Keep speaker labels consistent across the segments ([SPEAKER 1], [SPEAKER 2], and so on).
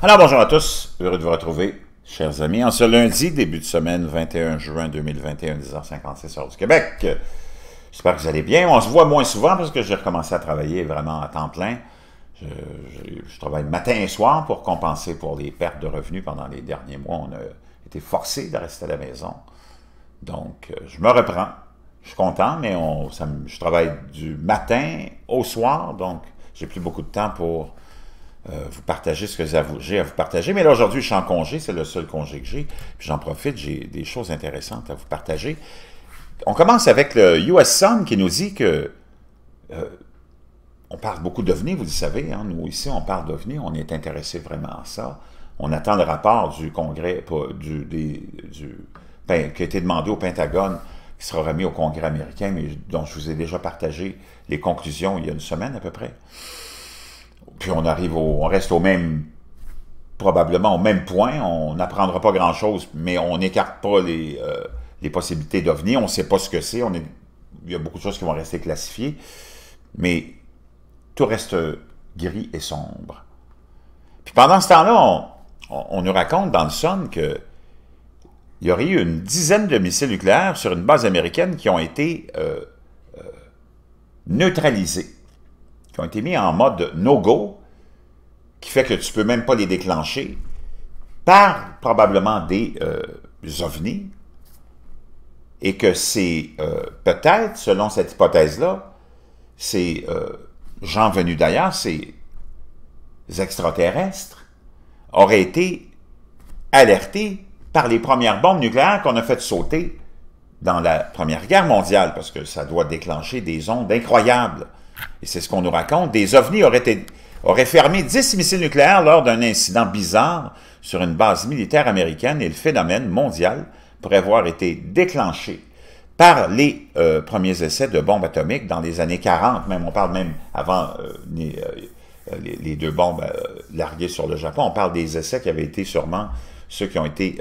[SPEAKER 1] Alors bonjour à tous, heureux de vous retrouver, chers amis, en ce lundi, début de semaine, 21 juin 2021, 10h56 heure du Québec. J'espère que vous allez bien. On se voit moins souvent parce que j'ai recommencé à travailler vraiment à temps plein. Je, travaille matin et soir pour compenser pour les pertes de revenus pendant les derniers mois. On a été forcé de rester à la maison. Donc, euh, je me reprends. Je suis content, mais on, je travaille du matin au soir, donc j'ai plus beaucoup de temps pour euh, vous partagez ce que j'ai à vous partager. Mais là, aujourd'hui, je suis en congé, c'est le seul congé que j'ai. Puis j'en profite, j'ai des choses intéressantes à vous partager. On commence avec le US Sun qui nous dit que. Euh, on parle beaucoup d'OVNI, vous le savez. Hein. nous, ici, on parle d'OVNI, on est intéressé vraiment à ça. On attend le rapport du Congrès, du, du, ben, qui a été demandé au Pentagone, qui sera remis au Congrès américain, mais dont je vous ai déjà partagé les conclusions il y a une semaine à peu près puis on arrive au, on reste au même, probablement au même point, on n'apprendra pas grand-chose, mais on n'écarte pas les, euh, les possibilités d'avenir, on ne sait pas ce que c'est, on il y a beaucoup de choses qui vont rester classifiées, mais tout reste gris et sombre. Puis pendant ce temps-là, on, nous raconte dans le Sun que il y aurait eu une dizaine de missiles nucléaires sur une base américaine qui ont été euh, euh, neutralisés ont été mis en mode no-go, qui fait que tu ne peux même pas les déclencher, par probablement des euh, ovnis, et que c'est euh, peut-être, selon cette hypothèse-là, ces euh, gens venus d'ailleurs, ces extraterrestres, auraient été alertés par les premières bombes nucléaires qu'on a faites sauter dans la Première Guerre mondiale, parce que ça doit déclencher des ondes incroyables et c'est ce qu'on nous raconte. Des ovnis auraient, fermé 10 missiles nucléaires lors d'un incident bizarre sur une base militaire américaine et le phénomène mondial pourrait avoir été déclenché par les euh, premiers essais de bombes atomiques dans les années 40, même on parle même avant euh, euh, les, deux bombes larguées sur le Japon, on parle des essais qui avaient été sûrement ceux qui ont été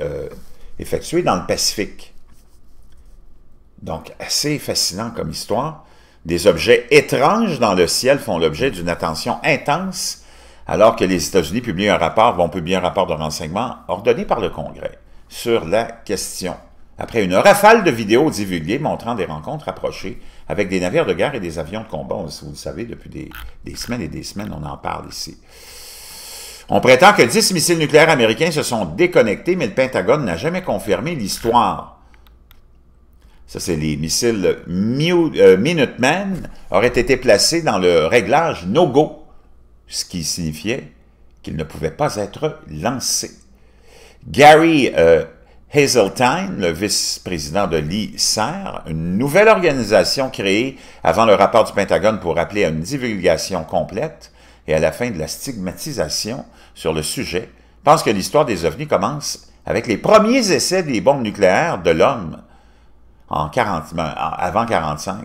[SPEAKER 1] effectués dans le Pacifique. Donc, assez fascinant comme histoire. Des objets étranges dans le ciel font l'objet d'une attention intense alors que les États-Unis publient un rapport, vont publier un rapport de renseignement ordonné par le Congrès sur la question. Après une rafale de vidéos divulguées montrant des rencontres approchées avec des navires de guerre et des avions de combat, vous le savez, depuis des, semaines et des semaines, on en parle ici. On prétend que 10 missiles nucléaires américains se sont déconnectés, mais le Pentagone n'a jamais confirmé l'histoire ça c'est les missiles euh, Minuteman, auraient été placés dans le réglage no-go, ce qui signifiait qu'ils ne pouvaient pas être lancés. Gary euh, Hazeltine, le vice-président de l'ICER, une nouvelle organisation créée avant le rapport du Pentagone pour appeler à une divulgation complète et à la fin de la stigmatisation sur le sujet, pense que l'histoire des ovnis commence avec les premiers essais des bombes nucléaires de l'homme ben, avant 45.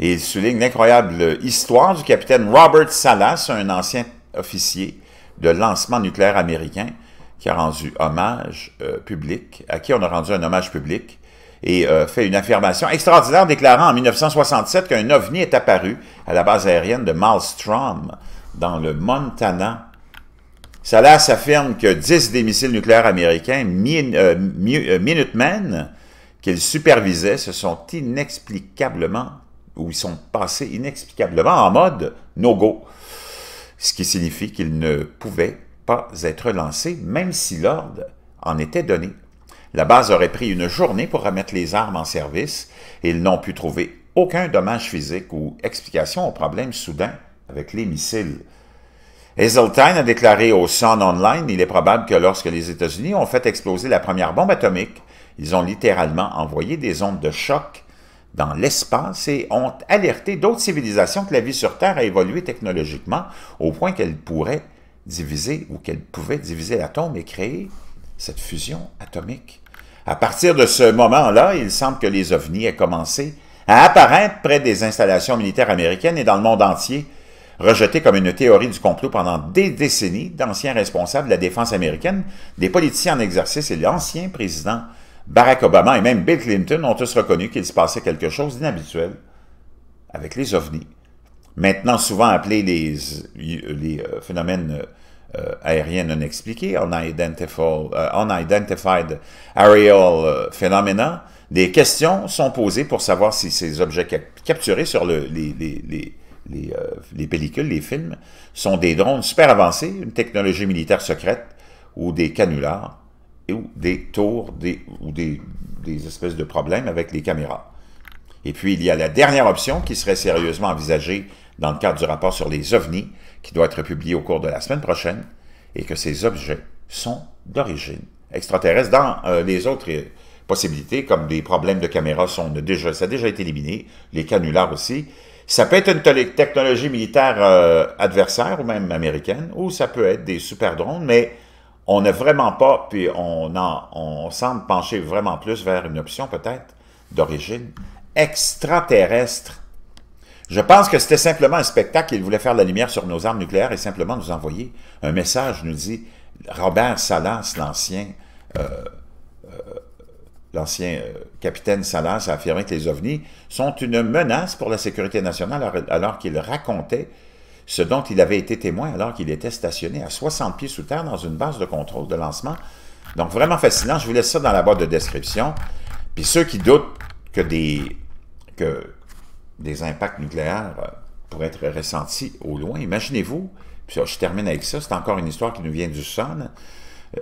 [SPEAKER 1] Et il souligne l'incroyable histoire du capitaine Robert Salas, un ancien officier de lancement nucléaire américain, qui a rendu hommage euh, public, à qui on a rendu un hommage public, et euh, fait une affirmation extraordinaire déclarant en 1967 qu'un ovni est apparu à la base aérienne de Malmstrom, dans le Montana. Salas affirme que 10 des missiles nucléaires américains, min, euh, Minutemen, qu'ils supervisaient se sont inexplicablement, ou ils sont passés inexplicablement en mode no-go, ce qui signifie qu'ils ne pouvaient pas être lancés, même si l'ordre en était donné. La base aurait pris une journée pour remettre les armes en service et ils n'ont pu trouver aucun dommage physique ou explication au problème soudain avec les missiles. Hazeltine a déclaré au Sun Online, il est probable que lorsque les États-Unis ont fait exploser la première bombe atomique, ils ont littéralement envoyé des ondes de choc dans l'espace et ont alerté d'autres civilisations que la vie sur Terre a évolué technologiquement au point qu'elle pourrait diviser ou qu'elle pouvait diviser l'atome et créer cette fusion atomique. À partir de ce moment-là, il semble que les ovnis aient commencé à apparaître près des installations militaires américaines et dans le monde entier, rejetées comme une théorie du complot pendant des décennies d'anciens responsables de la défense américaine, des politiciens en exercice et l'ancien président Barack Obama et même Bill Clinton ont tous reconnu qu'il se passait quelque chose d'inhabituel avec les ovnis, maintenant souvent appelés les, euh, phénomènes euh, aériens non expliqués, unidentified, euh, aerial phenomena, des questions sont posées pour savoir si ces objets capturés sur les pellicules, les films, sont des drones super avancés, une technologie militaire secrète ou des canulars ou des tours des, ou des, des espèces de problèmes avec les caméras. Et puis, il y a la dernière option qui serait sérieusement envisagée dans le cadre du rapport sur les ovnis, qui doit être publié au cours de la semaine prochaine, et que ces objets sont d'origine extraterrestre. Dans euh, les autres euh, possibilités, comme des problèmes de caméras, sont déjà, ça a déjà été éliminé, les canulars aussi. Ça peut être une technologie militaire euh, adversaire ou même américaine, ou ça peut être des super drones, mais on n'a vraiment pas, puis on, on semble pencher vraiment plus vers une option peut-être d'origine extraterrestre. Je pense que c'était simplement un spectacle. Il voulait faire la lumière sur nos armes nucléaires et simplement nous envoyer un message, nous dit Robert Salas, l'ancien euh, euh, l'ancien euh, capitaine Salas, a affirmé que les ovnis sont une menace pour la sécurité nationale alors qu'il racontait ce dont il avait été témoin alors qu'il était stationné à 60 pieds sous terre dans une base de contrôle de lancement. Donc, vraiment fascinant. Je vous laisse ça dans la boîte de description. Puis ceux qui doutent que des, que des impacts nucléaires euh, pourraient être ressentis au loin, imaginez-vous, puis je termine avec ça, c'est encore une histoire qui nous vient du son.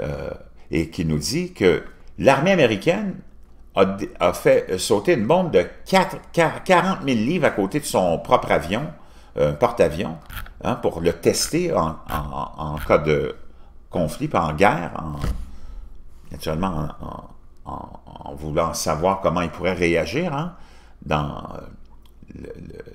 [SPEAKER 1] Euh, et qui nous dit que l'armée américaine a, fait sauter une bombe de 4, 40 000 livres à côté de son propre avion un euh, porte-avions hein, pour le tester en, cas de conflit, pas en guerre, en, naturellement en, voulant savoir comment il pourrait réagir hein, dans,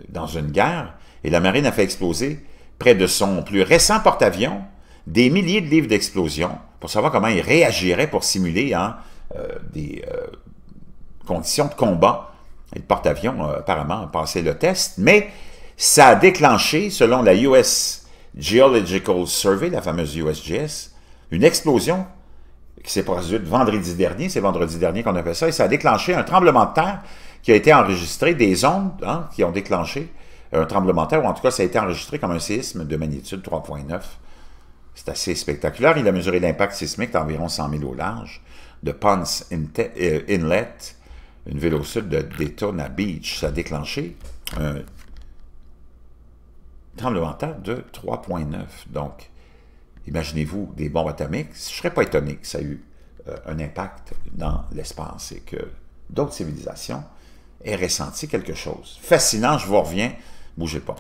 [SPEAKER 1] dans une guerre. Et la marine a fait exploser près de son plus récent porte-avions des milliers de livres d'explosion pour savoir comment il réagirait pour simuler hein, euh, des euh, conditions de combat. Et le porte-avions, apparemment, a passé le test, mais ça a déclenché, selon la US Geological Survey, la fameuse USGS, une explosion qui s'est produite vendredi dernier, c'est vendredi dernier qu'on a fait ça, et ça a déclenché un tremblement de terre qui a été enregistré, des ondes hein, qui ont déclenché un tremblement de terre, ou en tout cas ça a été enregistré comme un séisme de magnitude 3.9. C'est assez spectaculaire. Il a mesuré l'impact sismique d'environ 100 000 au large de Ponce euh, Inlet, une ville au sud de Daytona Beach. Ça a déclenché un tremblement de de 3,9. Donc, imaginez-vous des bombes atomiques. Je ne serais pas étonné que ça ait eu euh, un impact dans l'espace et que d'autres civilisations aient ressenti quelque chose. Fascinant, je vous reviens. Bougez pas.